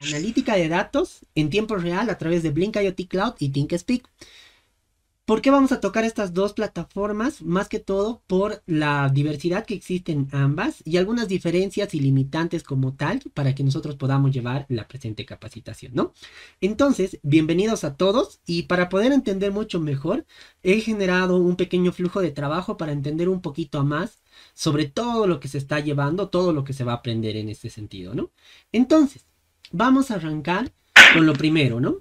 analítica de datos en tiempo real a través de Blink IoT Cloud y ThinkSpeak. ¿Por qué vamos a tocar estas dos plataformas? Más que todo por la diversidad que existen ambas y algunas diferencias y limitantes como tal para que nosotros podamos llevar la presente capacitación, ¿no? Entonces, bienvenidos a todos y para poder entender mucho mejor, he generado un pequeño flujo de trabajo para entender un poquito más sobre todo lo que se está llevando, todo lo que se va a aprender en este sentido, ¿no? Entonces, Vamos a arrancar con lo primero, ¿no?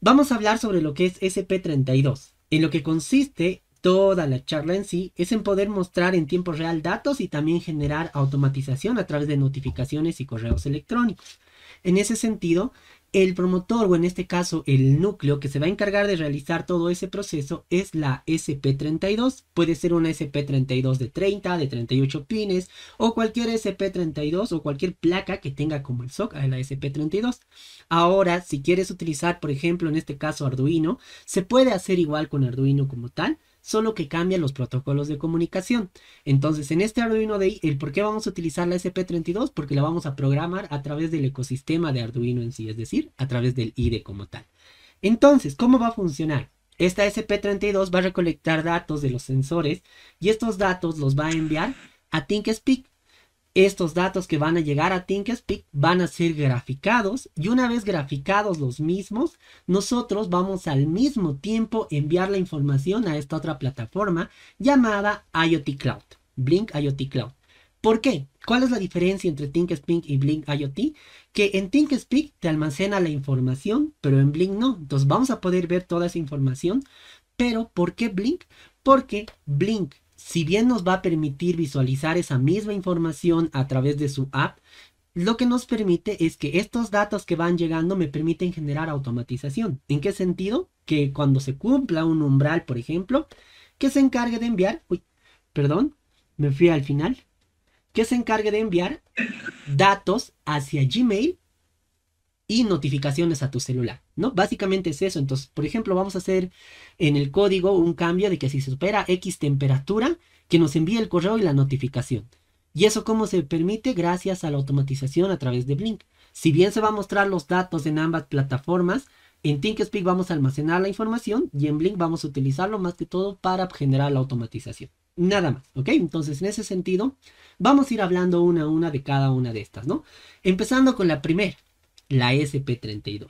Vamos a hablar sobre lo que es SP32. En lo que consiste toda la charla en sí es en poder mostrar en tiempo real datos y también generar automatización a través de notificaciones y correos electrónicos. En ese sentido, el promotor, o en este caso el núcleo que se va a encargar de realizar todo ese proceso es la SP32. Puede ser una SP32 de 30, de 38 pines o cualquier SP32 o cualquier placa que tenga como el SOC a la SP32. Ahora, si quieres utilizar, por ejemplo, en este caso Arduino, se puede hacer igual con Arduino como tal solo que cambian los protocolos de comunicación. Entonces, en este Arduino DI, ¿el por qué vamos a utilizar la SP32? Porque la vamos a programar a través del ecosistema de Arduino en sí, es decir, a través del IDE como tal. Entonces, ¿cómo va a funcionar? Esta SP32 va a recolectar datos de los sensores y estos datos los va a enviar a ThinkSpeak. Estos datos que van a llegar a ThinkSpeak van a ser graficados y una vez graficados los mismos, nosotros vamos al mismo tiempo enviar la información a esta otra plataforma llamada IoT Cloud, Blink IoT Cloud. ¿Por qué? ¿Cuál es la diferencia entre ThinkSpeak y Blink IoT? Que en ThinkSpeak te almacena la información, pero en Blink no. Entonces vamos a poder ver toda esa información. Pero ¿por qué Blink? Porque Blink si bien nos va a permitir visualizar esa misma información a través de su app, lo que nos permite es que estos datos que van llegando me permiten generar automatización. ¿En qué sentido? Que cuando se cumpla un umbral, por ejemplo, que se encargue de enviar, uy, perdón, me fui al final, que se encargue de enviar datos hacia Gmail y notificaciones a tu celular, ¿no? Básicamente es eso. Entonces, por ejemplo, vamos a hacer en el código un cambio de que si supera X temperatura, que nos envíe el correo y la notificación. ¿Y eso cómo se permite? Gracias a la automatización a través de Blink. Si bien se va a mostrar los datos en ambas plataformas, en ThinkSpeak vamos a almacenar la información y en Blink vamos a utilizarlo más que todo para generar la automatización. Nada más, ¿ok? Entonces, en ese sentido, vamos a ir hablando una a una de cada una de estas, ¿no? Empezando con la primera la SP32.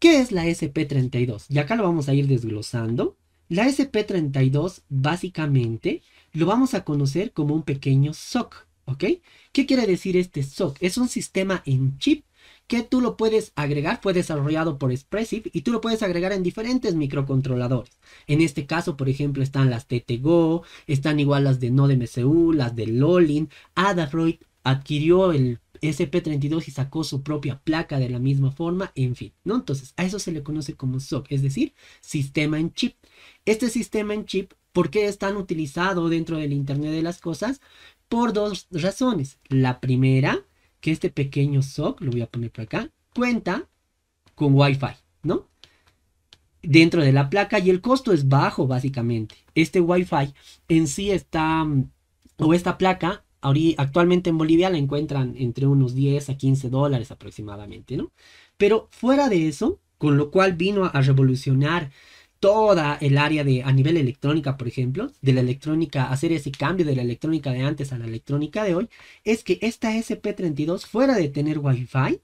¿Qué es la SP32? Y acá lo vamos a ir desglosando. La SP32 básicamente lo vamos a conocer como un pequeño SOC, ¿ok? ¿Qué quiere decir este SOC? Es un sistema en chip que tú lo puedes agregar, fue desarrollado por Expressive y tú lo puedes agregar en diferentes microcontroladores. En este caso, por ejemplo, están las TTGO, están igual las de NodeMCU, las de Lolin, Adafruit adquirió el SP32 y sacó su propia placa de la misma forma, en fin, ¿no? Entonces, a eso se le conoce como SOC, es decir, sistema en chip. Este sistema en chip, ¿por qué es tan utilizado dentro del Internet de las Cosas? Por dos razones. La primera, que este pequeño SOC, lo voy a poner por acá, cuenta con Wi-Fi, ¿no? Dentro de la placa y el costo es bajo, básicamente. Este Wi-Fi en sí está, mm, o esta placa actualmente en Bolivia la encuentran entre unos 10 a 15 dólares aproximadamente, ¿no? Pero fuera de eso, con lo cual vino a revolucionar toda el área de a nivel electrónica, por ejemplo, de la electrónica, hacer ese cambio de la electrónica de antes a la electrónica de hoy, es que esta SP32, fuera de tener Wi-Fi,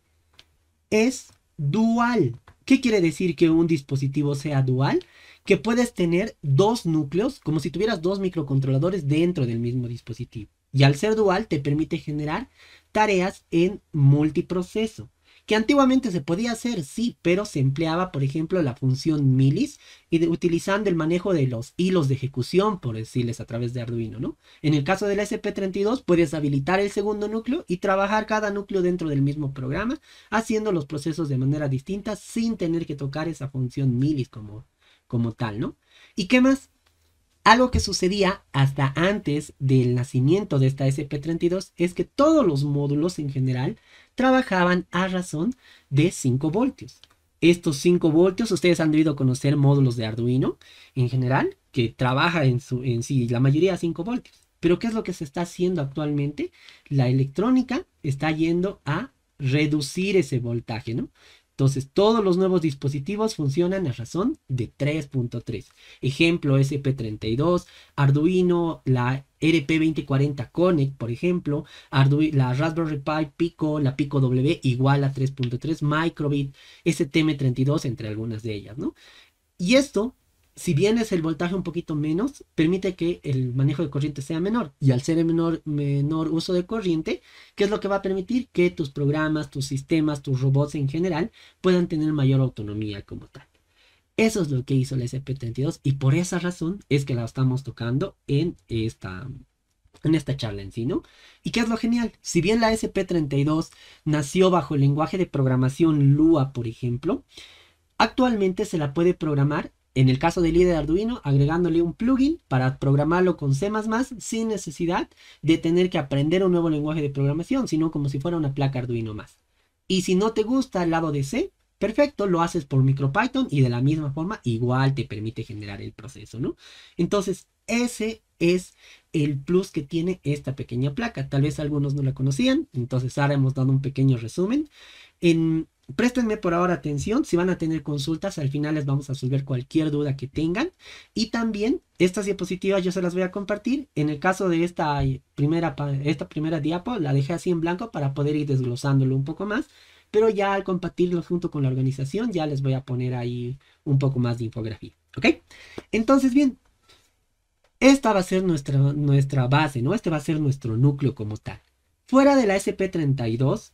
es dual. ¿Qué quiere decir que un dispositivo sea dual? Que puedes tener dos núcleos, como si tuvieras dos microcontroladores dentro del mismo dispositivo. Y al ser dual te permite generar tareas en multiproceso, que antiguamente se podía hacer, sí, pero se empleaba, por ejemplo, la función milis y utilizando el manejo de los hilos de ejecución, por decirles, a través de Arduino, ¿no? En el caso del SP32 puedes habilitar el segundo núcleo y trabajar cada núcleo dentro del mismo programa, haciendo los procesos de manera distinta sin tener que tocar esa función milis como, como tal, ¿no? ¿Y qué más? Algo que sucedía hasta antes del nacimiento de esta SP32 es que todos los módulos en general trabajaban a razón de 5 voltios. Estos 5 voltios, ustedes han debido conocer módulos de Arduino en general, que trabaja en, su, en sí la mayoría a 5 voltios. Pero ¿qué es lo que se está haciendo actualmente? La electrónica está yendo a reducir ese voltaje, ¿no? Entonces, todos los nuevos dispositivos funcionan a razón de 3.3. Ejemplo, SP32, Arduino, la RP2040 Connect, por ejemplo, Arduino, la Raspberry Pi Pico, la Pico W igual a 3.3, Microbit, STM32, entre algunas de ellas, ¿no? Y esto si bien es el voltaje un poquito menos, permite que el manejo de corriente sea menor. Y al ser el menor, menor uso de corriente, ¿qué es lo que va a permitir? Que tus programas, tus sistemas, tus robots en general puedan tener mayor autonomía como tal. Eso es lo que hizo la SP32 y por esa razón es que la estamos tocando en esta, en esta charla en sí, ¿no? ¿Y qué es lo genial? Si bien la SP32 nació bajo el lenguaje de programación Lua, por ejemplo, actualmente se la puede programar en el caso del IDE de Arduino, agregándole un plugin para programarlo con C++ sin necesidad de tener que aprender un nuevo lenguaje de programación, sino como si fuera una placa Arduino más. Y si no te gusta el lado de C, perfecto, lo haces por MicroPython y de la misma forma igual te permite generar el proceso, ¿no? Entonces, ese es el plus que tiene esta pequeña placa. Tal vez algunos no la conocían, entonces ahora hemos dado un pequeño resumen. En Préstenme por ahora atención, si van a tener consultas, al final les vamos a resolver cualquier duda que tengan. Y también estas diapositivas yo se las voy a compartir. En el caso de esta primera, esta primera diapo, la dejé así en blanco para poder ir desglosándolo un poco más. Pero ya al compartirlo junto con la organización, ya les voy a poner ahí un poco más de infografía. ¿Ok? Entonces, bien, esta va a ser nuestra, nuestra base, ¿no? Este va a ser nuestro núcleo como tal. Fuera de la SP32,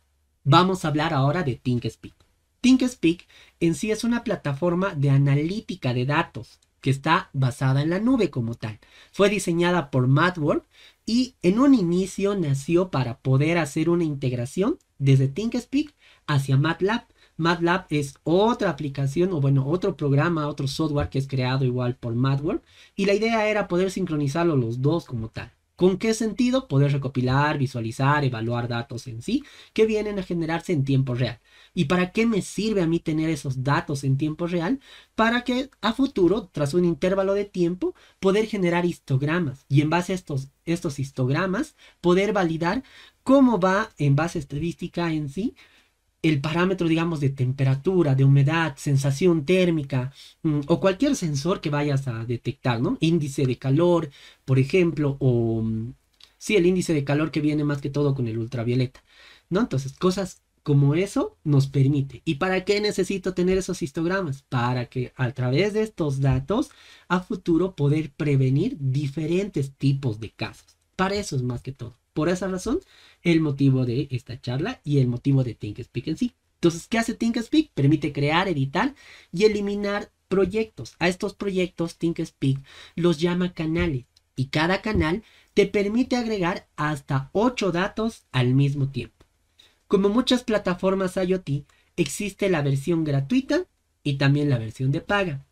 Vamos a hablar ahora de ThinkSpeak. ThinkSpeak en sí es una plataforma de analítica de datos que está basada en la nube como tal. Fue diseñada por MathWorks y en un inicio nació para poder hacer una integración desde ThinkSpeak hacia MATLAB. MATLAB es otra aplicación o bueno, otro programa, otro software que es creado igual por MathWorks y la idea era poder sincronizarlo los dos como tal. ¿Con qué sentido? Poder recopilar, visualizar, evaluar datos en sí que vienen a generarse en tiempo real. ¿Y para qué me sirve a mí tener esos datos en tiempo real? Para que a futuro, tras un intervalo de tiempo, poder generar histogramas y en base a estos, estos histogramas poder validar cómo va en base estadística en sí el parámetro, digamos, de temperatura, de humedad, sensación térmica mm, o cualquier sensor que vayas a detectar, ¿no? Índice de calor, por ejemplo, o mm, sí, el índice de calor que viene más que todo con el ultravioleta, ¿no? Entonces, cosas como eso nos permite. ¿Y para qué necesito tener esos histogramas? Para que a través de estos datos a futuro poder prevenir diferentes tipos de casos. Para eso es más que todo por esa razón el motivo de esta charla y el motivo de ThinkSpeak en sí. Entonces, ¿qué hace ThinkSpeak? Permite crear, editar y eliminar proyectos. A estos proyectos ThinkSpeak los llama canales y cada canal te permite agregar hasta 8 datos al mismo tiempo. Como muchas plataformas IoT, existe la versión gratuita y también la versión de paga.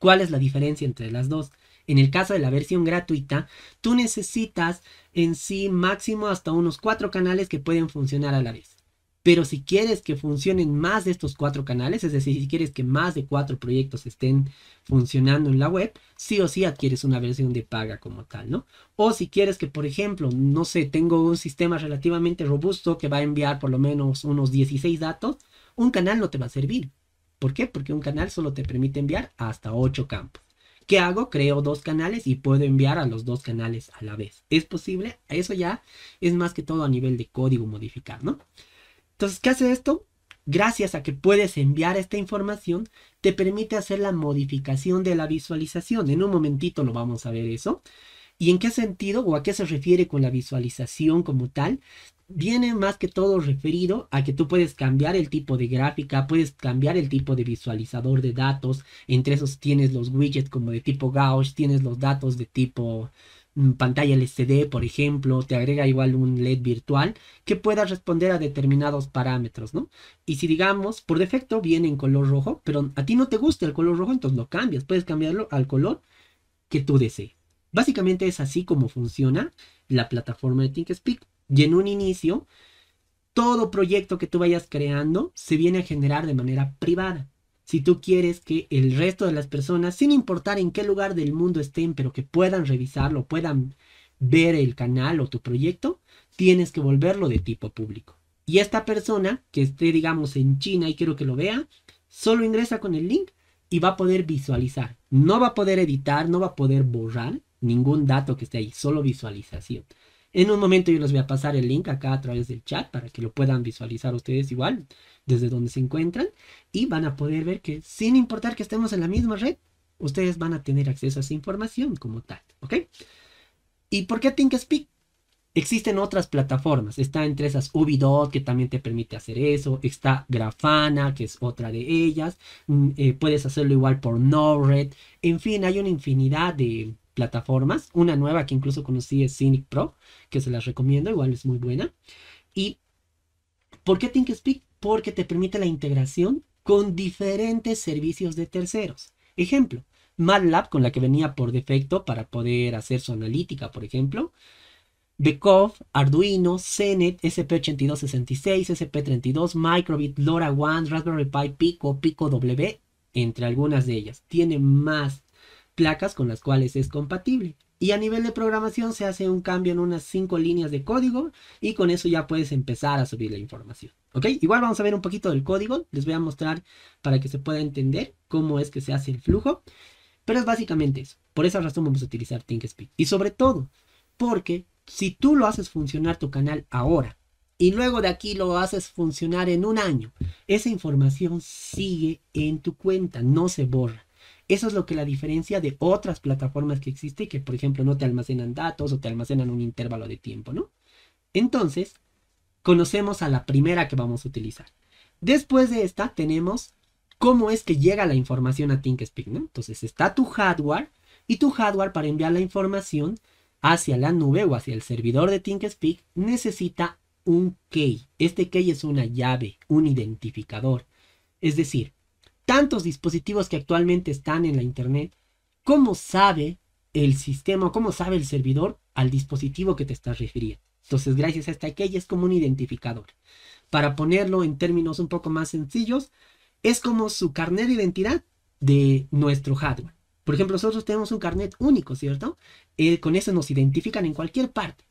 ¿Cuál es la diferencia entre las dos? En el caso de la versión gratuita, tú necesitas en sí máximo hasta unos cuatro canales que pueden funcionar a la vez. Pero si quieres que funcionen más de estos cuatro canales, es decir, si quieres que más de cuatro proyectos estén funcionando en la web, sí o sí adquieres una versión de paga como tal, ¿no? O si quieres que, por ejemplo, no sé, tengo un sistema relativamente robusto que va a enviar por lo menos unos 16 datos, un canal no te va a servir. ¿Por qué? Porque un canal solo te permite enviar hasta ocho campos. ¿Qué hago? Creo dos canales y puedo enviar a los dos canales a la vez. ¿Es posible? Eso ya es más que todo a nivel de código modificar, ¿no? Entonces, ¿qué hace esto? Gracias a que puedes enviar esta información, te permite hacer la modificación de la visualización. En un momentito lo vamos a ver eso. ¿Y en qué sentido o a qué se refiere con la visualización como tal? viene más que todo referido a que tú puedes cambiar el tipo de gráfica, puedes cambiar el tipo de visualizador de datos. Entre esos tienes los widgets como de tipo Gauss, tienes los datos de tipo mm, pantalla LCD, por ejemplo, te agrega igual un LED virtual que pueda responder a determinados parámetros, ¿no? Y si digamos, por defecto viene en color rojo, pero a ti no te gusta el color rojo, entonces lo cambias, puedes cambiarlo al color que tú desees. Básicamente es así como funciona la plataforma de ThinkSpeak. Y en un inicio, todo proyecto que tú vayas creando se viene a generar de manera privada. Si tú quieres que el resto de las personas, sin importar en qué lugar del mundo estén, pero que puedan revisarlo, puedan ver el canal o tu proyecto, tienes que volverlo de tipo público. Y esta persona que esté, digamos, en China y quiero que lo vea, solo ingresa con el link y va a poder visualizar. No va a poder editar, no va a poder borrar ningún dato que esté ahí, solo visualización. En un momento yo les voy a pasar el link acá a través del chat para que lo puedan visualizar ustedes igual desde donde se encuentran y van a poder ver que sin importar que estemos en la misma red, ustedes van a tener acceso a esa información como tal, ¿ok? ¿Y por qué ThinkSpeak? Existen otras plataformas, está entre esas Ubidot que también te permite hacer eso, está Grafana que es otra de ellas, mm, eh, puedes hacerlo igual por NoRed, en fin, hay una infinidad de, plataformas. Una nueva que incluso conocí es Cynic Pro, que se las recomiendo, igual es muy buena. ¿Y por qué ThinkSpeak? Porque te permite la integración con diferentes servicios de terceros. Ejemplo, MATLAB, con la que venía por defecto para poder hacer su analítica, por ejemplo. Bekov, Arduino, Zenit, SP8266, SP32, Microbit, LoRaWAN, Raspberry Pi, Pico, Pico W, entre algunas de ellas. Tiene más placas con las cuales es compatible. Y a nivel de programación se hace un cambio en unas 5 líneas de código y con eso ya puedes empezar a subir la información. ¿Ok? Igual vamos a ver un poquito del código. Les voy a mostrar para que se pueda entender cómo es que se hace el flujo. Pero es básicamente eso. Por esa razón vamos a utilizar ThinkSpeed. Y sobre todo, porque si tú lo haces funcionar tu canal ahora y luego de aquí lo haces funcionar en un año, esa información sigue en tu cuenta, no se borra. Eso es lo que la diferencia de otras plataformas que existen, que, por ejemplo, no te almacenan datos o te almacenan un intervalo de tiempo, ¿no? Entonces, conocemos a la primera que vamos a utilizar. Después de esta tenemos cómo es que llega la información a ThinkSpeak, ¿no? Entonces está tu hardware y tu hardware para enviar la información hacia la nube o hacia el servidor de ThinkSpeak necesita un key. Este key es una llave, un identificador. Es decir, tantos dispositivos que actualmente están en la Internet, ¿cómo sabe el sistema, cómo sabe el servidor al dispositivo que te estás refiriendo? Entonces, gracias a esta aquella es como un identificador. Para ponerlo en términos un poco más sencillos, es como su carnet de identidad de nuestro hardware. Por ejemplo, nosotros tenemos un carnet único, ¿cierto? Eh, con eso nos identifican en cualquier parte.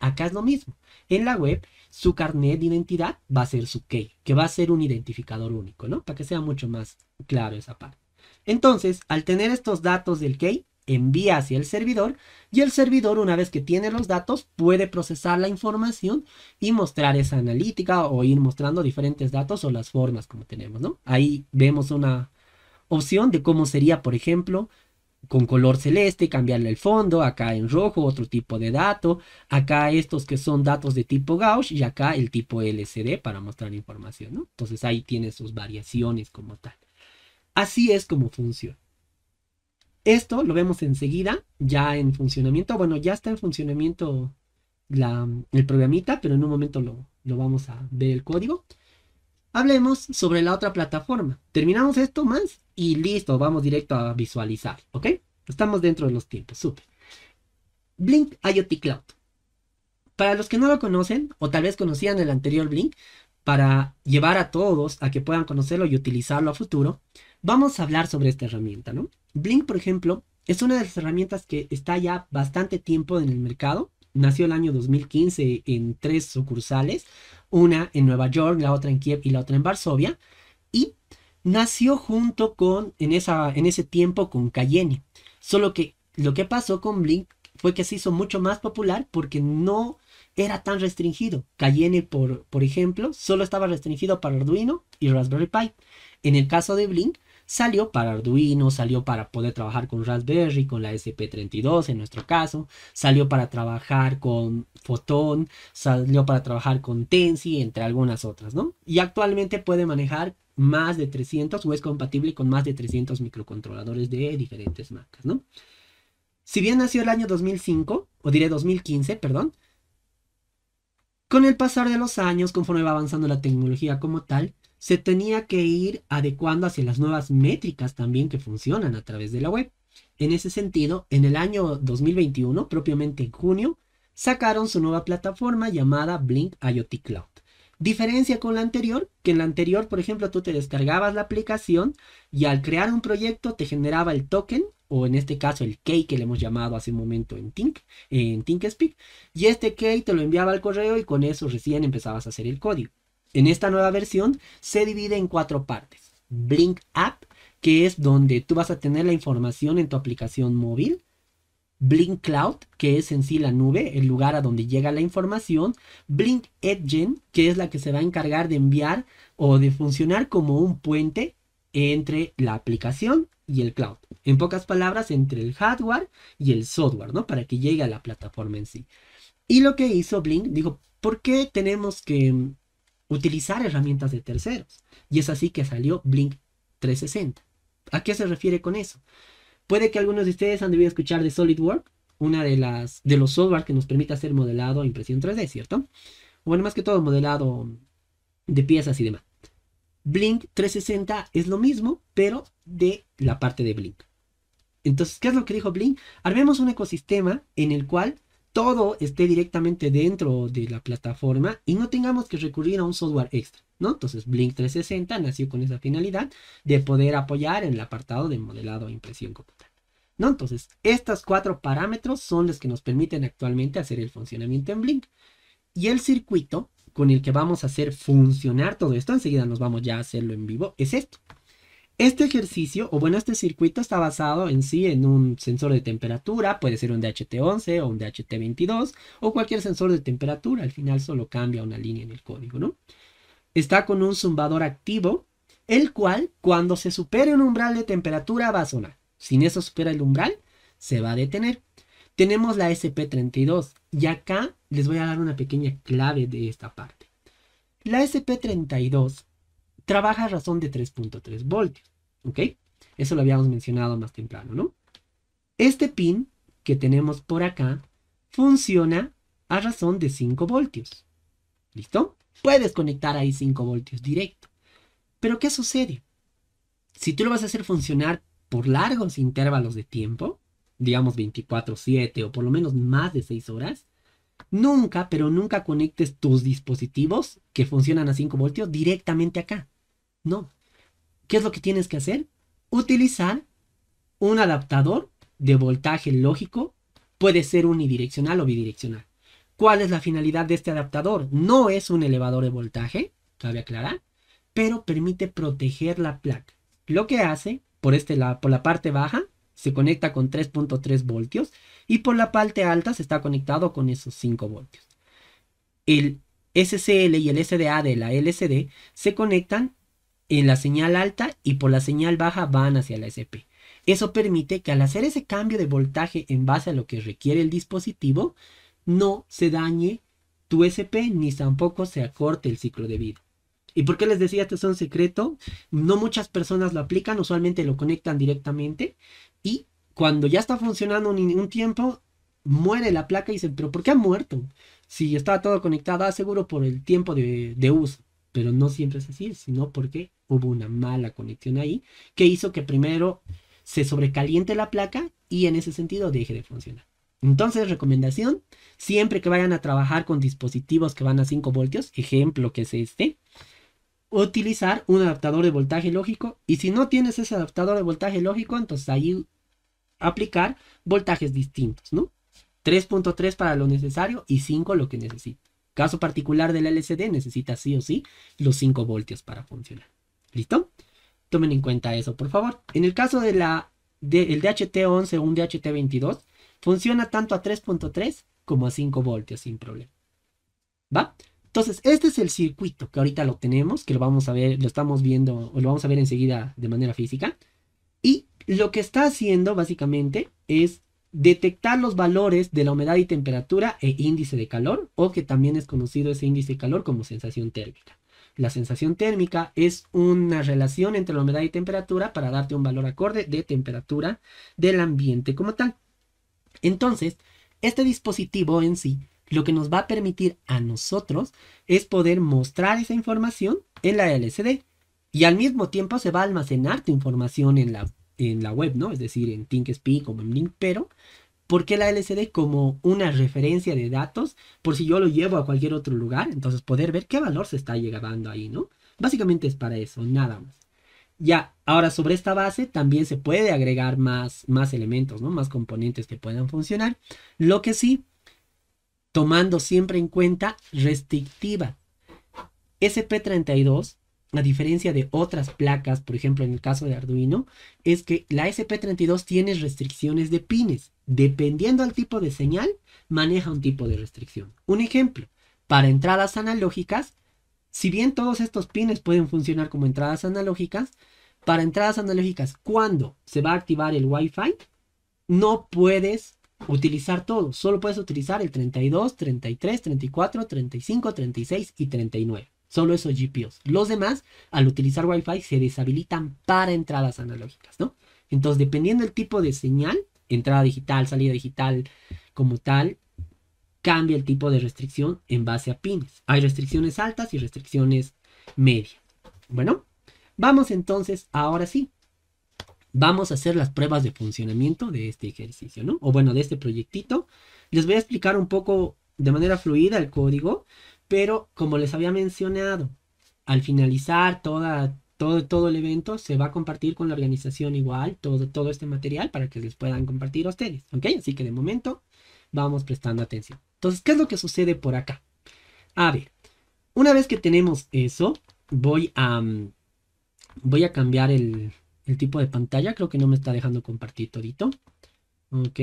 Acá es lo mismo. En la web su carnet de identidad va a ser su key, que va a ser un identificador único, ¿no? Para que sea mucho más claro esa parte. Entonces, al tener estos datos del key, envía hacia el servidor y el servidor una vez que tiene los datos puede procesar la información y mostrar esa analítica o ir mostrando diferentes datos o las formas como tenemos, ¿no? Ahí vemos una opción de cómo sería, por ejemplo, con color celeste, cambiarle el fondo, acá en rojo, otro tipo de dato, acá estos que son datos de tipo Gauss y acá el tipo LCD para mostrar información, ¿no? Entonces ahí tiene sus variaciones como tal. Así es como funciona. Esto lo vemos enseguida, ya en funcionamiento. Bueno, ya está en funcionamiento la, el programita, pero en un momento lo, lo vamos a ver el código. Hablemos sobre la otra plataforma. Terminamos esto más y listo, vamos directo a visualizar, ¿ok? Estamos dentro de los tiempos, súper. Blink IoT Cloud. Para los que no lo conocen, o tal vez conocían el anterior Blink, para llevar a todos a que puedan conocerlo y utilizarlo a futuro, vamos a hablar sobre esta herramienta, ¿no? Blink, por ejemplo, es una de las herramientas que está ya bastante tiempo en el mercado. Nació el año 2015 en tres sucursales, una en Nueva York, la otra en Kiev y la otra en Varsovia nació junto con, en, esa, en ese tiempo, con Cayenne. Solo que lo que pasó con Blink fue que se hizo mucho más popular porque no era tan restringido. Cayenne, por, por ejemplo, solo estaba restringido para Arduino y Raspberry Pi. En el caso de Blink, salió para Arduino, salió para poder trabajar con Raspberry, con la SP32 en nuestro caso, salió para trabajar con Photon, salió para trabajar con Tensi, entre algunas otras, ¿no? Y actualmente puede manejar más de 300 o es compatible con más de 300 microcontroladores de diferentes marcas, ¿no? Si bien nació el año 2005, o diré 2015, perdón, con el pasar de los años, conforme va avanzando la tecnología como tal, se tenía que ir adecuando hacia las nuevas métricas también que funcionan a través de la web. En ese sentido, en el año 2021, propiamente en junio, sacaron su nueva plataforma llamada Blink IoT Cloud. Diferencia con la anterior, que en la anterior, por ejemplo, tú te descargabas la aplicación y al crear un proyecto te generaba el token, o en este caso el key que le hemos llamado hace un momento en Tink, en TinkSpeak, y este key te lo enviaba al correo y con eso recién empezabas a hacer el código. En esta nueva versión se divide en cuatro partes. Blink App, que es donde tú vas a tener la información en tu aplicación móvil. Blink Cloud, que es en sí la nube, el lugar a donde llega la información, Blink Engine, que es la que se va a encargar de enviar o de funcionar como un puente entre la aplicación y el cloud. En pocas palabras, entre el hardware y el software, ¿no? Para que llegue a la plataforma en sí. Y lo que hizo Blink, dijo, ¿por qué tenemos que utilizar herramientas de terceros? Y es así que salió Blink 360. ¿A qué se refiere con eso? Puede que algunos de ustedes han debido escuchar de SolidWorks, una de las de los software que nos permite hacer modelado a e impresión 3D, ¿cierto? Bueno, más que todo modelado de piezas y demás. Blink 360 es lo mismo, pero de la parte de Blink. Entonces, ¿qué es lo que dijo Blink? Armemos un ecosistema en el cual todo esté directamente dentro de la plataforma y no tengamos que recurrir a un software extra, ¿no? Entonces Blink 360 nació con esa finalidad de poder apoyar en el apartado de modelado e impresión computadora. ¿No? Entonces, estos cuatro parámetros son los que nos permiten actualmente hacer el funcionamiento en Blink. Y el circuito con el que vamos a hacer funcionar todo esto, enseguida nos vamos ya a hacerlo en vivo, es esto. Este ejercicio, o bueno, este circuito está basado en sí en un sensor de temperatura, puede ser un DHT11 o un DHT22 o cualquier sensor de temperatura, al final solo cambia una línea en el código, ¿no? Está con un zumbador activo, el cual cuando se supere un umbral de temperatura va a sonar. Si no eso supera el umbral, se va a detener. Tenemos la SP32 y acá les voy a dar una pequeña clave de esta parte. La SP32 trabaja a razón de 3.3 voltios. ¿Ok? Eso lo habíamos mencionado más temprano, ¿no? Este pin que tenemos por acá funciona a razón de 5 voltios. ¿Listo? Puedes conectar ahí 5 voltios directo. Pero ¿qué sucede? Si tú lo vas a hacer funcionar por largos intervalos de tiempo, digamos 24, 7 o por lo menos más de 6 horas, nunca, pero nunca conectes tus dispositivos que funcionan a 5 voltios directamente acá. No, ¿Qué es lo que tienes que hacer? Utilizar un adaptador de voltaje lógico. Puede ser unidireccional o bidireccional. ¿Cuál es la finalidad de este adaptador? No es un elevador de voltaje, cabe aclarar, pero permite proteger la placa. Lo que hace, por, este, la, por la parte baja, se conecta con 3.3 voltios y por la parte alta se está conectado con esos 5 voltios. El SCL y el SDA de la LCD se conectan en la señal alta y por la señal baja van hacia la SP. Eso permite que al hacer ese cambio de voltaje en base a lo que requiere el dispositivo, no se dañe tu SP ni tampoco se acorte el ciclo de vida. ¿Y por qué les decía esto es un secreto? No muchas personas lo aplican, usualmente lo conectan directamente y cuando ya está funcionando un, tiempo, muere la placa y dicen, pero ¿por qué ha muerto? Si estaba todo conectado, ah, seguro por el tiempo de, de uso. Pero no siempre es así, sino porque hubo una mala conexión ahí que hizo que primero se sobrecaliente la placa y en ese sentido deje de funcionar. Entonces, recomendación, siempre que vayan a trabajar con dispositivos que van a 5 voltios, ejemplo que es este, utilizar un adaptador de voltaje lógico y si no tienes ese adaptador de voltaje lógico, entonces ahí aplicar voltajes distintos, ¿no? 3.3 para lo necesario y 5 lo que necesita. Caso particular del LCD necesita sí o sí los 5 voltios para funcionar. ¿Listo? Tomen en cuenta eso, por favor. En el caso de DHT11 o un DHT22, funciona tanto a 3.3 como a 5 voltios sin problema. ¿Va? Entonces, este es el circuito que ahorita lo tenemos, que lo vamos a ver, lo estamos viendo, o lo vamos a ver enseguida de manera física. Y lo que está haciendo básicamente es detectar los valores de la humedad y temperatura e índice de calor, o que también es conocido ese índice de calor como sensación térmica. La sensación térmica es una relación entre la humedad y temperatura para darte un valor acorde de temperatura del ambiente como tal. Entonces, este dispositivo en sí lo que nos va a permitir a nosotros es poder mostrar esa información en la LCD y al mismo tiempo se va a almacenar tu información en la, en la web, ¿no? Es decir, en ThinkSpeak o en Link, pero ¿Por qué la LCD como una referencia de datos? Por si yo lo llevo a cualquier otro lugar, entonces poder ver qué valor se está llegando ahí, ¿no? Básicamente es para eso, nada más. Ya, ahora sobre esta base también se puede agregar más, más elementos, ¿no? Más componentes que puedan funcionar. Lo que sí, tomando siempre en cuenta restrictiva. SP32 a diferencia de otras placas, por ejemplo en el caso de Arduino, es que la SP32 tiene restricciones de pines dependiendo del tipo de señal, maneja un tipo de restricción. Un ejemplo, para entradas analógicas, si bien todos estos pines pueden funcionar como entradas analógicas, para entradas analógicas, cuando se va a activar el Wi-Fi, no puedes utilizar todo, solo puedes utilizar el 32, 33, 34, 35, 36 y 39. Solo esos GPIOs. Los demás, al utilizar Wi-Fi, se deshabilitan para entradas analógicas, ¿no? Entonces, dependiendo del tipo de señal, entrada digital, salida digital como tal, cambia el tipo de restricción en base a pines. Hay restricciones altas y restricciones medias. Bueno, vamos entonces ahora sí. Vamos a hacer las pruebas de funcionamiento de este ejercicio, ¿no? O bueno, de este proyectito. Les voy a explicar un poco de manera fluida el código, pero como les había mencionado, al finalizar toda, todo, el evento se va a compartir con la organización igual, todo, todo este material para que les puedan compartir a ustedes, ¿ok? Así que de momento vamos prestando atención. Entonces, ¿qué es lo que sucede por acá? A ver, una vez que tenemos eso, voy a, mm, voy a cambiar el, el tipo de pantalla, creo que no me está dejando compartir todito. Ok,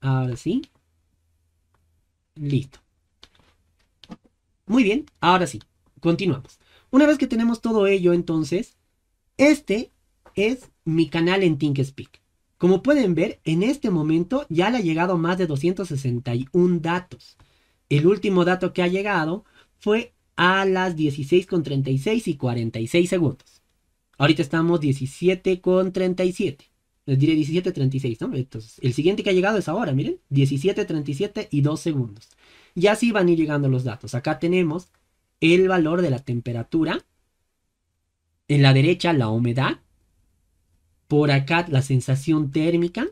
ahora sí. Listo. Muy bien, ahora sí, continuamos. Una vez que tenemos todo ello, entonces, este es mi canal en Speak Como pueden ver, en este momento ya le ha llegado más de 261 datos. El último dato que ha llegado fue a las 16.36 y 46 segundos. Ahorita estamos 17.37. Les diré 17.36, ¿no? Entonces, el siguiente que ha llegado es ahora, miren, 17.37 y 2 segundos. Y así van a ir llegando los datos. Acá tenemos el valor de la temperatura, en la derecha la humedad, por acá la sensación térmica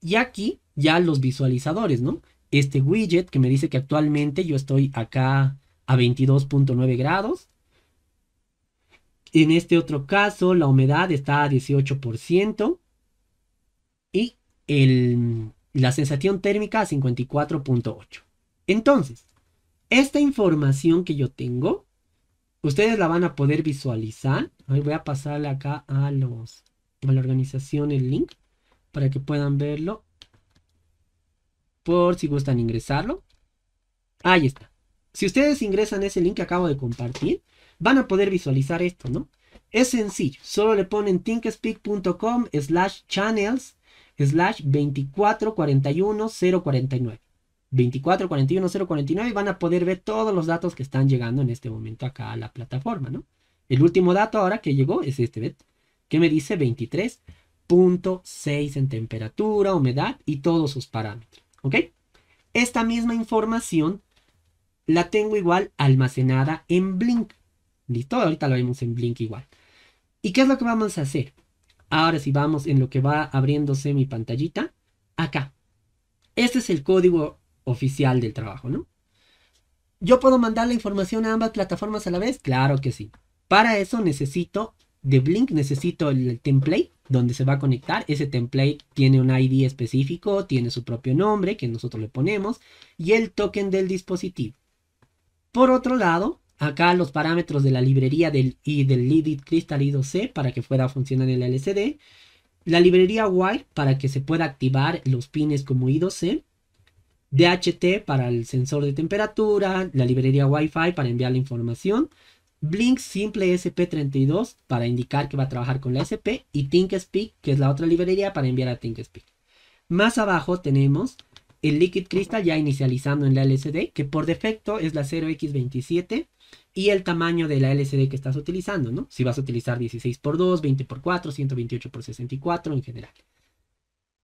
y aquí ya los visualizadores, ¿no? Este widget que me dice que actualmente yo estoy acá a 22.9 grados. En este otro caso la humedad está a 18% y la sensación térmica a 54.8. Entonces, esta información que yo tengo, ustedes la van a poder visualizar. voy a pasarle acá a, los, a la organización el link para que puedan verlo. Por si gustan ingresarlo. Ahí está. Si ustedes ingresan ese link que acabo de compartir, van a poder visualizar esto, ¿no? Es sencillo, solo le ponen thinkspeak.com slash channels slash 2441049 24, 41, van a poder ver todos los datos que están llegando en este momento acá a la plataforma, ¿no? El último dato ahora que llegó es este, Que me dice 23.6 en temperatura, humedad y todos sus parámetros, ¿ok? Esta misma información la tengo igual almacenada en Blink. Listo, ahorita lo vemos en Blink igual. ¿Y qué es lo que vamos a hacer? Ahora si vamos en lo que va abriéndose mi pantallita, acá. Este es el código oficial del trabajo, ¿no? ¿Yo puedo mandar la información a ambas plataformas a la vez? Claro que sí. Para eso necesito de Blink, necesito el template donde se va a conectar. Ese template tiene un ID específico, tiene su propio nombre que nosotros le ponemos y el token del dispositivo. Por otro lado, acá los parámetros de la librería del, y del Lidit Crystal I2C para que pueda funcionar el LCD. La librería Wire para que se pueda activar los pines como I2C. DHT para el sensor de temperatura, la librería Wi-Fi para enviar la información, Blink Simple SP32 para indicar que va a trabajar con la SP y ThinkSpeak, que es la otra librería para enviar a ThinkSpeak. Más abajo tenemos el Liquid Crystal ya inicializando en la LCD, que por defecto es la 0x27 y el tamaño de la LCD que estás utilizando, ¿no? Si vas a utilizar 16x2, 20x4, 128x64 en general.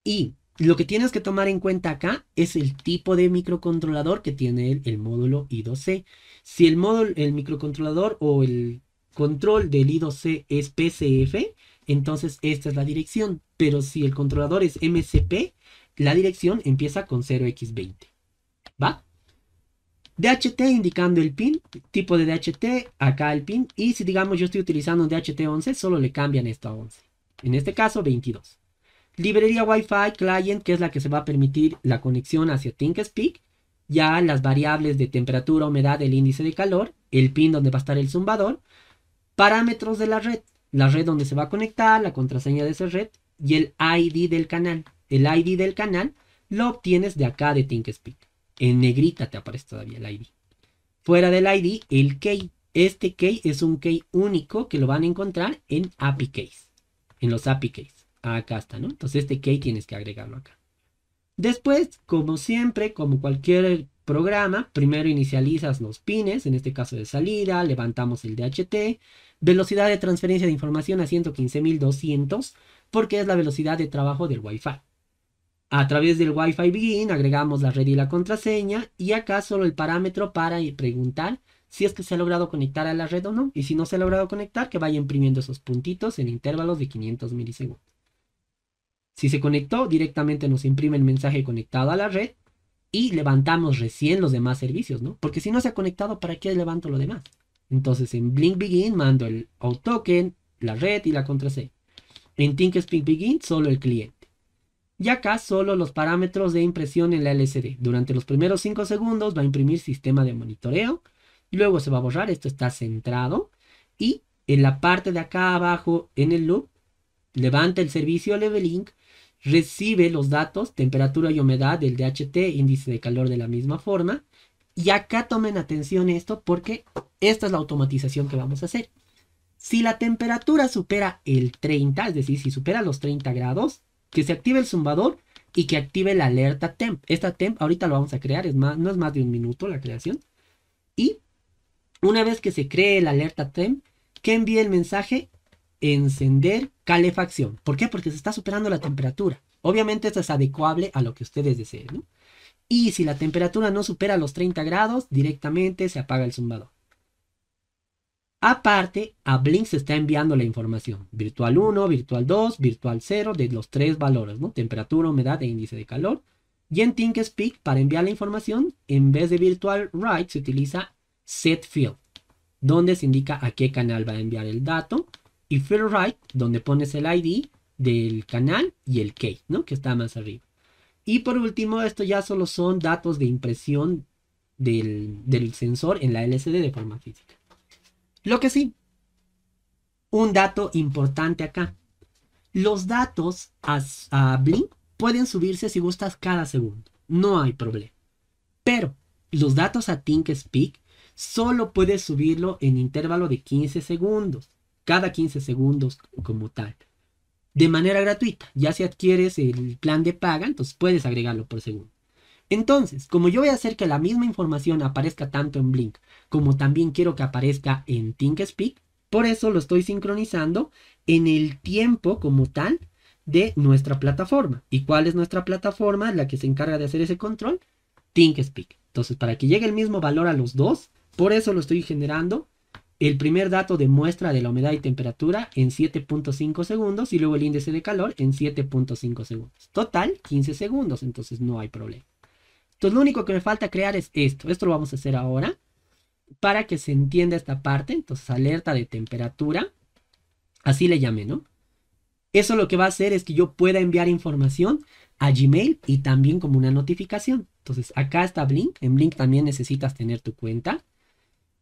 Y lo que tienes que tomar en cuenta acá es el tipo de microcontrolador que tiene el, módulo I2C. Si el módulo, el microcontrolador o el control del I2C es PCF, entonces esta es la dirección. Pero si el controlador es MCP, la dirección empieza con 0x20. ¿Va? DHT indicando el pin, tipo de DHT, acá el pin. Y si digamos yo estoy utilizando un DHT 11, solo le cambian esto a 11. En este caso 22. Librería Wi-Fi Client, que es la que se va a permitir la conexión hacia ThinkSpeak. Ya las variables de temperatura, humedad, el índice de calor, el pin donde va a estar el zumbador, parámetros de la red, la red donde se va a conectar, la contraseña de esa red y el ID del canal. El ID del canal lo obtienes de acá de ThinkSpeak. En negrita te aparece todavía el ID. Fuera del ID, el key. Este key es un key único que lo van a encontrar en API Case. en los API Case acá está, ¿no? Entonces este key tienes que agregarlo acá. Después, como siempre, como cualquier programa, primero inicializas los pines, en este caso de salida, levantamos el DHT, velocidad de transferencia de información a 115.200, porque es la velocidad de trabajo del Wi-Fi. A través del Wi-Fi Begin agregamos la red y la contraseña y acá solo el parámetro para preguntar si es que se ha logrado conectar a la red o no. Y si no se ha logrado conectar, que vaya imprimiendo esos puntitos en intervalos de 500 milisegundos. Si se conectó, directamente nos imprime el mensaje conectado a la red y levantamos recién los demás servicios, ¿no? Porque si no se ha conectado, ¿para qué levanto lo demás? Entonces en Blink Begin mando el out token, la red y la contraseña. En ThinkSpeak Begin solo el cliente. Y acá solo los parámetros de impresión en la LCD. Durante los primeros 5 segundos va a imprimir sistema de monitoreo. Y luego se va a borrar, esto está centrado. Y en la parte de acá abajo, en el loop, levanta el servicio Levelink recibe los datos, temperatura y humedad del DHT, índice de calor de la misma forma. Y acá tomen atención esto porque esta es la automatización que vamos a hacer. Si la temperatura supera el 30, es decir, si supera los 30 grados, que se active el zumbador y que active la alerta temp. Esta temp ahorita lo vamos a crear, es más, no es más de un minuto la creación. Y una vez que se cree la alerta temp, que envíe el mensaje encender calefacción. ¿Por qué? Porque se está superando la temperatura. Obviamente esto es adecuable a lo que ustedes deseen, Y si la temperatura no supera los 30 grados, directamente se apaga el zumbador. Aparte, a Blink se está enviando la información. Virtual 1, virtual 2, virtual 0, de los tres valores, ¿no? Temperatura, humedad e índice de calor. Y en ThinkSpeak, para enviar la información, en vez de virtual write, se utiliza set field, donde se indica a qué canal va a enviar el dato y fill Right, donde pones el ID del canal y el key, ¿no? Que está más arriba. Y por último, esto ya solo son datos de impresión del, sensor en la LCD de forma física. Lo que sí, un dato importante acá. Los datos a, a Blink pueden subirse si gustas cada segundo. No hay problema. Pero los datos a ThinkSpeak solo puedes subirlo en intervalo de 15 segundos cada 15 segundos como tal. De manera gratuita, ya si adquieres el plan de paga, entonces puedes agregarlo por segundo. Entonces, como yo voy a hacer que la misma información aparezca tanto en Blink como también quiero que aparezca en ThinkSpeak, por eso lo estoy sincronizando en el tiempo como tal de nuestra plataforma. ¿Y cuál es nuestra plataforma? La que se encarga de hacer ese control. ThinkSpeak. Entonces, para que llegue el mismo valor a los dos, por eso lo estoy generando el primer dato de muestra de la humedad y temperatura en 7.5 segundos y luego el índice de calor en 7.5 segundos. Total 15 segundos, entonces no hay problema. Entonces lo único que me falta crear es esto. Esto lo vamos a hacer ahora para que se entienda esta parte. Entonces alerta de temperatura. Así le llamé, ¿no? Eso lo que va a hacer es que yo pueda enviar información a Gmail y también como una notificación. Entonces acá está Blink. En Blink también necesitas tener tu cuenta.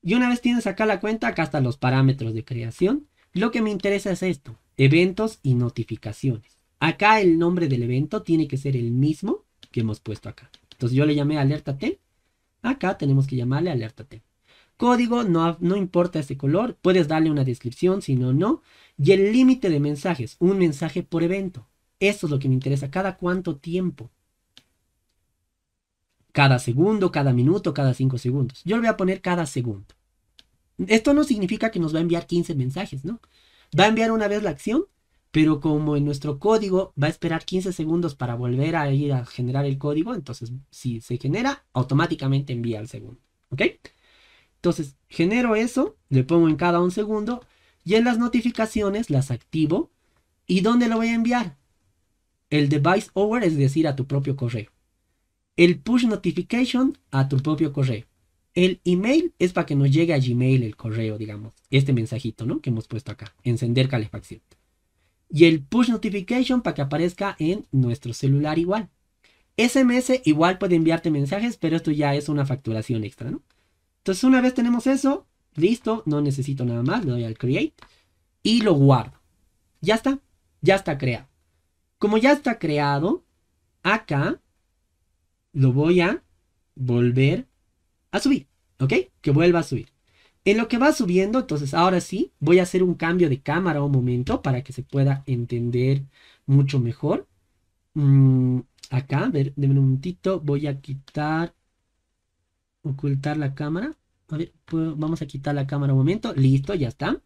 Y una vez tienes acá la cuenta, acá están los parámetros de creación. Lo que me interesa es esto, eventos y notificaciones. Acá el nombre del evento tiene que ser el mismo que hemos puesto acá. Entonces yo le llamé alerta T. Acá tenemos que llamarle alerta T. Código, no, no importa ese color, puedes darle una descripción, si no, no. Y el límite de mensajes, un mensaje por evento. Eso es lo que me interesa, cada cuánto tiempo. Cada segundo, cada minuto, cada cinco segundos. Yo le voy a poner cada segundo. Esto no significa que nos va a enviar 15 mensajes, ¿no? Va a enviar una vez la acción, pero como en nuestro código va a esperar 15 segundos para volver a ir a generar el código, entonces si se genera, automáticamente envía el segundo, ¿ok? Entonces, genero eso, le pongo en cada un segundo y en las notificaciones las activo. ¿Y dónde lo voy a enviar? El device over, es decir, a tu propio correo. El push notification a tu propio correo. El email es para que nos llegue a Gmail el correo, digamos, este mensajito, ¿no? Que hemos puesto acá, encender calefacción. Y el push notification para que aparezca en nuestro celular igual. SMS igual puede enviarte mensajes, pero esto ya es una facturación extra, ¿no? Entonces una vez tenemos eso, listo, no necesito nada más, le doy al create y lo guardo. Ya está, ya está creado. Como ya está creado, acá lo voy a volver a subir, ¿ok? Que vuelva a subir. En lo que va subiendo, entonces ahora sí, voy a hacer un cambio de cámara un momento para que se pueda entender mucho mejor. Mm, acá, a ver, de un momentito, voy a quitar, ocultar la cámara. A ver, vamos a quitar la cámara un momento. Listo, ya está.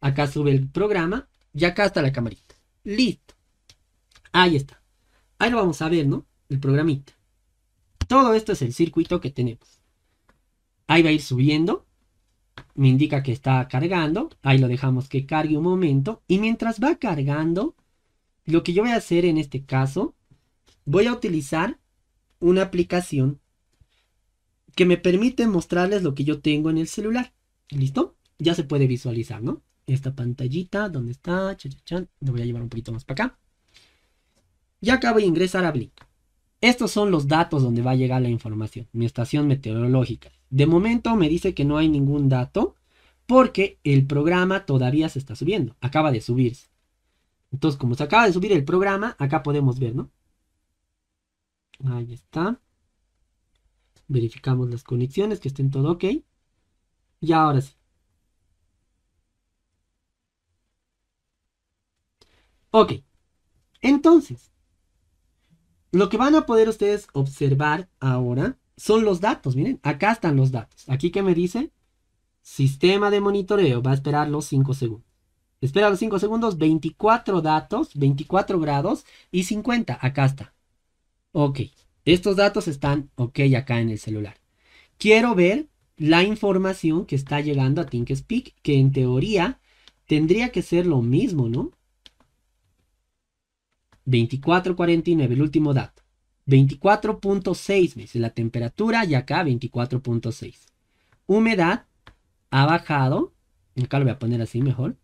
Acá sube el programa y acá está la camarita. Listo. Ahí está. Ahí lo vamos a ver, ¿no? El programita. Todo esto es el circuito que tenemos. Ahí va a ir subiendo. Me indica que está cargando. Ahí lo dejamos que cargue un momento. Y mientras va cargando, lo que yo voy a hacer en este caso, voy a utilizar una aplicación que me permite mostrarles lo que yo tengo en el celular. ¿Listo? Ya se puede visualizar, ¿no? Esta pantallita, ¿dónde está? Chachachan. Lo voy a llevar un poquito más para acá. Y acá voy a ingresar a Blink. Estos son los datos donde va a llegar la información. Mi estación meteorológica. De momento me dice que no hay ningún dato porque el programa todavía se está subiendo, acaba de subirse. Entonces, como se acaba de subir el programa, acá podemos ver, ¿no? Ahí está. Verificamos las conexiones, que estén todo ok. Y ahora sí. Ok. Entonces, lo que van a poder ustedes observar ahora son los datos. Miren, acá están los datos. Aquí que me dice, sistema de monitoreo, va a esperar los 5 segundos. Espera los 5 segundos, 24 datos, 24 grados y 50. Acá está. Ok, estos datos están ok acá en el celular. Quiero ver la información que está llegando a ThinkSpeak, que en teoría tendría que ser lo mismo, ¿no? 24.49, el último dato. 24.6, me dice la temperatura y acá 24.6. Humedad ha bajado, acá lo voy a poner así mejor.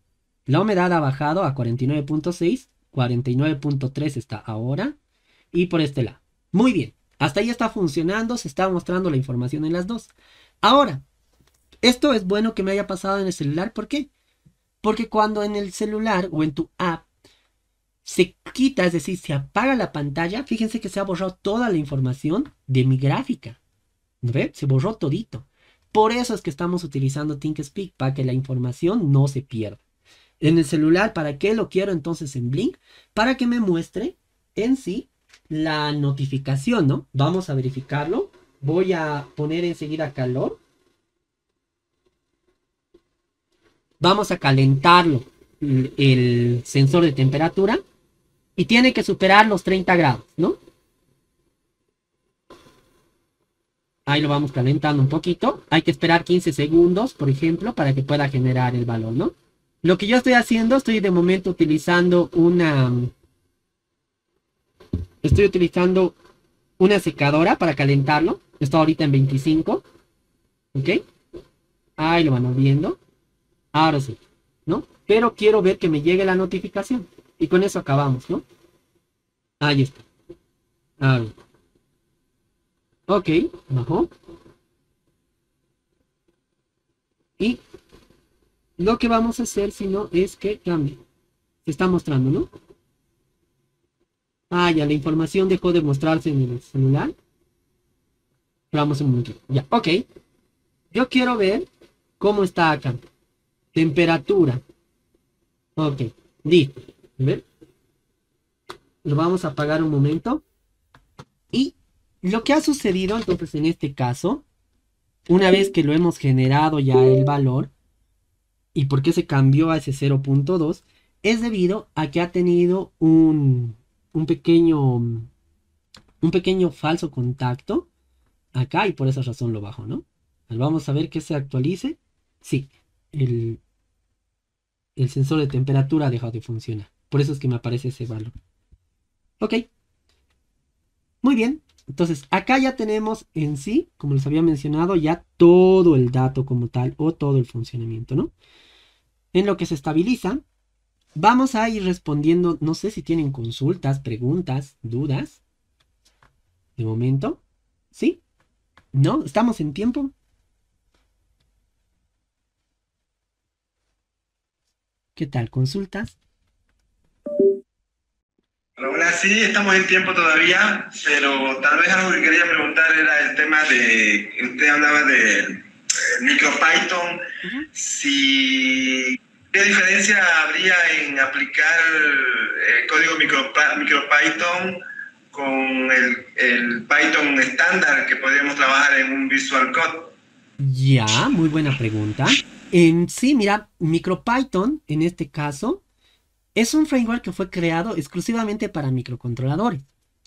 La humedad ha bajado a 49.6, 49.3 está ahora y por este lado. Muy bien, hasta ahí está funcionando, se está mostrando la información en las dos. Ahora, esto es bueno que me haya pasado en el celular, ¿por qué? Porque cuando en el celular o en tu app se quita, es decir, se apaga la pantalla, fíjense que se ha borrado toda la información de mi gráfica. ¿Ve? Se borró todito. Por eso es que estamos utilizando Speak para que la información no se pierda. En el celular, ¿para qué lo quiero entonces en Blink? Para que me muestre en sí la notificación, ¿no? Vamos a verificarlo. Voy a poner enseguida calor. Vamos a calentarlo el sensor de temperatura y tiene que superar los 30 grados, ¿no? Ahí lo vamos calentando un poquito. Hay que esperar 15 segundos, por ejemplo, para que pueda generar el valor, ¿no? Lo que yo estoy haciendo, estoy de momento utilizando una... Estoy utilizando una secadora para calentarlo. Está ahorita en 25. ¿Ok? Ahí lo vamos viendo. Ahora sí, ¿no? Pero quiero ver que me llegue la notificación. Y con eso acabamos, ¿no? Ahí está. Ah, Ok, Y lo que vamos a hacer, si no, es que cambie. Se está mostrando, ¿no? Ah, ya, la información dejó de mostrarse en el celular. Vamos un momento. Ya, ok. Yo quiero ver cómo está acá. Temperatura. Ok, listo. Lo vamos a apagar un momento. Y lo que ha sucedido, entonces, en este caso, una vez que lo hemos generado ya el valor, y por qué se cambió a ese 0.2, es debido a que ha tenido un, un pequeño un pequeño falso contacto acá y por esa razón lo bajo, ¿no? Vamos a ver que se actualice. Sí, el, el sensor de temperatura ha dejado de funcionar. Por eso es que me aparece ese valor. Ok. Muy bien. Entonces, acá ya tenemos en sí, como les había mencionado, ya todo el dato como tal o todo el funcionamiento, ¿no? En lo que se estabiliza, vamos a ir respondiendo, no sé si tienen consultas, preguntas, dudas. De momento, ¿sí? ¿No? ¿Estamos en tiempo? ¿Qué tal? ¿Consultas? Bueno, sí, estamos en tiempo todavía, pero tal vez algo que quería preguntar era el tema de, usted hablaba de MicroPython, si, ¿qué diferencia habría en aplicar el código MicroPython con el, Python estándar que podríamos trabajar en un Visual Code? Ya, muy buena pregunta. sí, mira, MicroPython en este caso es un framework que fue creado exclusivamente para microcontroladores.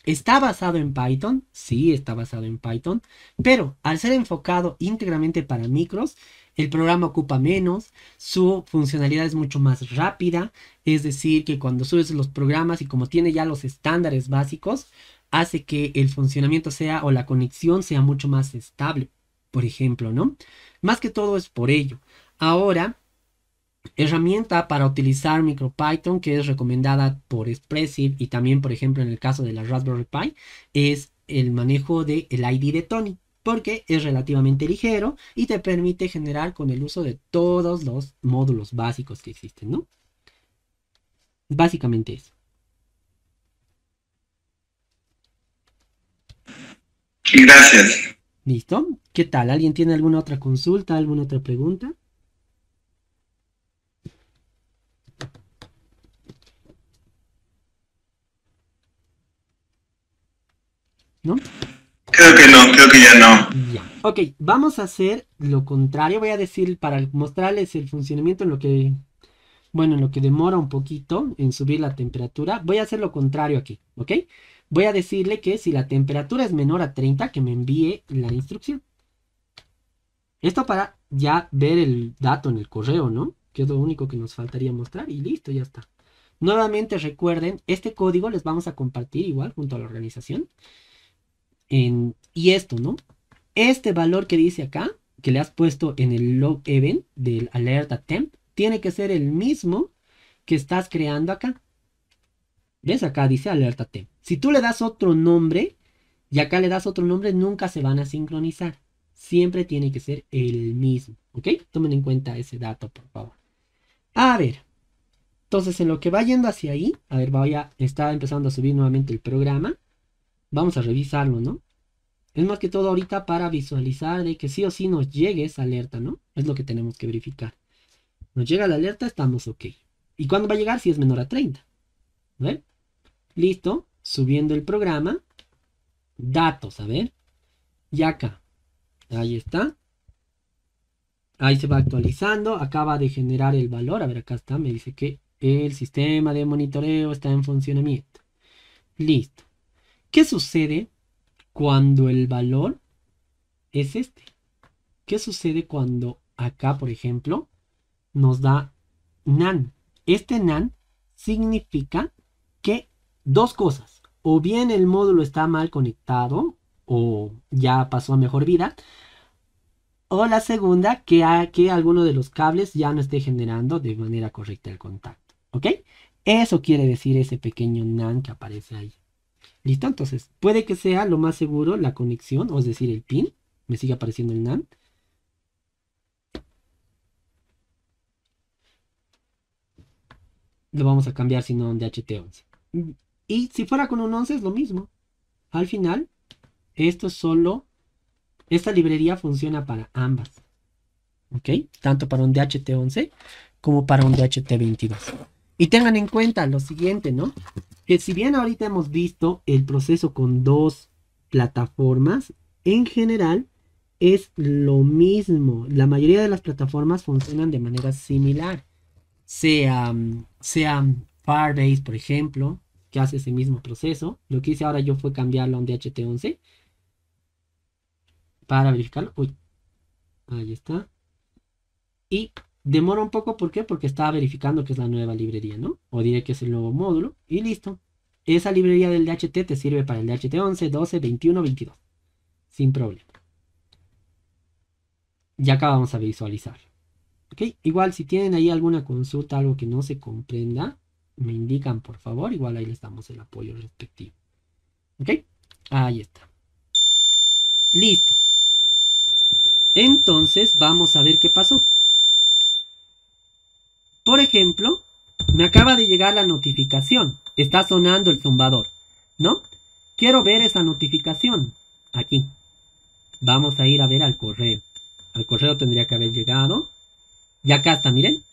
Está basado en Python, sí, está basado en Python, pero al ser enfocado íntegramente para micros, el programa ocupa menos, su funcionalidad es mucho más rápida, es decir, que cuando subes los programas y como tiene ya los estándares básicos, hace que el funcionamiento sea o la conexión sea mucho más estable, por ejemplo, ¿no? Más que todo es por ello. Ahora, herramienta para utilizar MicroPython que es recomendada por Expressive y también, por ejemplo, en el caso de la Raspberry Pi, es el manejo del ID de Tony, porque es relativamente ligero y te permite generar con el uso de todos los módulos básicos que existen, ¿no? Básicamente eso. Gracias. ¿Listo? ¿Qué tal? ¿Alguien tiene alguna otra consulta, alguna otra pregunta? ¿no? Creo que no, creo que ya no. Ya. Ok, vamos a hacer lo contrario. Voy a decir para mostrarles el funcionamiento en lo que. Bueno, en lo que demora un poquito en subir la temperatura. Voy a hacer lo contrario aquí, ¿ok? Voy a decirle que si la temperatura es menor a 30, que me envíe la instrucción. Esto para ya ver el dato en el correo, ¿no? Que es lo único que nos faltaría mostrar y listo, ya está. Nuevamente recuerden, este código les vamos a compartir igual junto a la organización y esto, ¿no? Este valor que dice acá, que le has puesto en el log event del alerta temp, tiene que ser el mismo que estás creando acá. ¿Ves? Acá dice alerta temp. Si tú le das otro nombre y acá le das otro nombre, nunca se van a sincronizar. Siempre tiene que ser el mismo. ¿Ok? Tomen en cuenta ese dato, por favor. A ver. Entonces, en lo que va yendo hacia ahí, a ver, vaya, está empezando a subir nuevamente el programa vamos a revisarlo, ¿no? Es más que todo ahorita para visualizar de que sí o sí nos llegue esa alerta, ¿no? Es lo que tenemos que verificar. Nos llega la alerta, estamos ok. ¿Y cuándo va a llegar? Si es menor a 30. ¿ven? Listo. Subiendo el programa. Datos, a ver. Y acá. Ahí está. Ahí se va actualizando. Acaba de generar el valor. A ver, acá está. Me dice que el sistema de monitoreo está en funcionamiento. Listo. ¿Qué sucede cuando el valor es este? ¿Qué sucede cuando acá, por ejemplo, nos da nan? Este nan significa que dos cosas. O bien el módulo está mal conectado o ya pasó a mejor vida. O la segunda, que, que alguno de los cables ya no esté generando de manera correcta el contacto. ¿Ok? Eso quiere decir ese pequeño nan que aparece ahí. Listo, entonces, puede que sea lo más seguro la conexión, o es decir, el pin. Me sigue apareciendo el NAND. Lo vamos a cambiar si no un DHT11. Y si fuera con un 11 es lo mismo. Al final, esto es solo... Esta librería funciona para ambas. ¿Ok? Tanto para un DHT11 como para un DHT22. Y tengan en cuenta lo siguiente, ¿no? Que si bien ahorita hemos visto el proceso con dos plataformas, en general es lo mismo. La mayoría de las plataformas funcionan de manera similar. Sea, sea Firebase, por ejemplo, que hace ese mismo proceso. Lo que hice ahora yo fue cambiarlo a un DHT11 para verificarlo. Uy, ahí está. Y Demora un poco, ¿por qué? Porque estaba verificando que es la nueva librería, ¿no? O diré que es el nuevo módulo y listo. Esa librería del DHT te sirve para el DHT 11, 12, 21, 22. Sin problema. Y acá vamos a visualizar. ¿Ok? Igual si tienen ahí alguna consulta, algo que no se comprenda, me indican por favor. Igual ahí les damos el apoyo respectivo. ¿Ok? Ahí está. Listo. Entonces vamos a ver qué pasó. Por ejemplo, me acaba de llegar la notificación. Está sonando el zumbador, ¿no? Quiero ver esa notificación. Aquí. Vamos a ir a ver al correo. Al correo tendría que haber llegado. Y acá está, miren.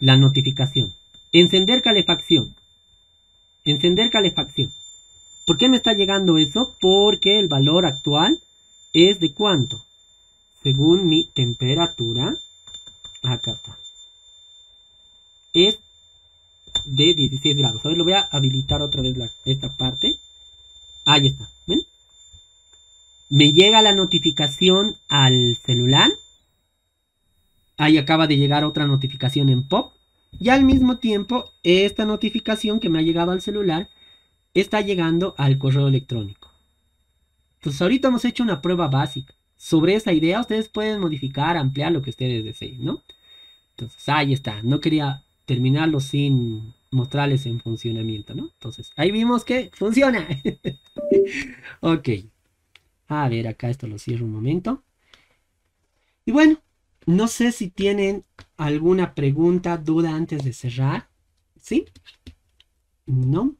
La notificación. Encender calefacción. Encender calefacción. ¿Por qué me está llegando eso? Porque el valor actual es de cuánto. Según mi temperatura. Acá está es de 16 grados. A ver, lo voy a habilitar otra vez esta parte. Ahí está, ¿ven? Me llega la notificación al celular. Ahí acaba de llegar otra notificación en pop. Y al mismo tiempo, esta notificación que me ha llegado al celular está llegando al correo electrónico. Entonces, ahorita hemos hecho una prueba básica. Sobre esa idea, ustedes pueden modificar, ampliar lo que ustedes deseen, ¿no? Entonces, ahí está. No quería terminarlo sin mostrarles en funcionamiento, ¿no? Entonces, ahí vimos que funciona. ok. A ver, acá esto lo cierro un momento. Y bueno, no sé si tienen alguna pregunta, duda antes de cerrar. ¿Sí? ¿No?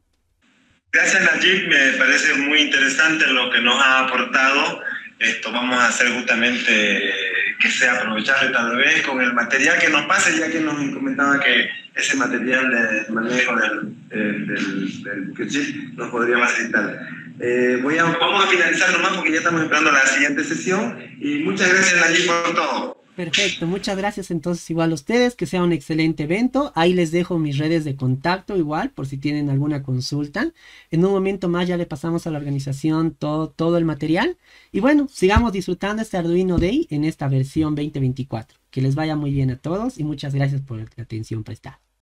Gracias, Najib. Me parece muy interesante lo que nos ha aportado. Esto vamos a hacer justamente que sea aprovechable tal vez con el material que nos pase, ya que nos comentaba que ese material de manejo del, del, nos podría facilitar. Eh, voy a, vamos a finalizar nomás porque ya estamos esperando la siguiente sesión y muchas gracias Nayib por todo. Perfecto, muchas gracias entonces igual a ustedes, que sea un excelente evento. Ahí les dejo mis redes de contacto igual por si tienen alguna consulta. En un momento más ya le pasamos a la organización todo, todo el material. Y bueno, sigamos disfrutando este Arduino Day en esta versión 2024. Que les vaya muy bien a todos y muchas gracias por la atención prestada.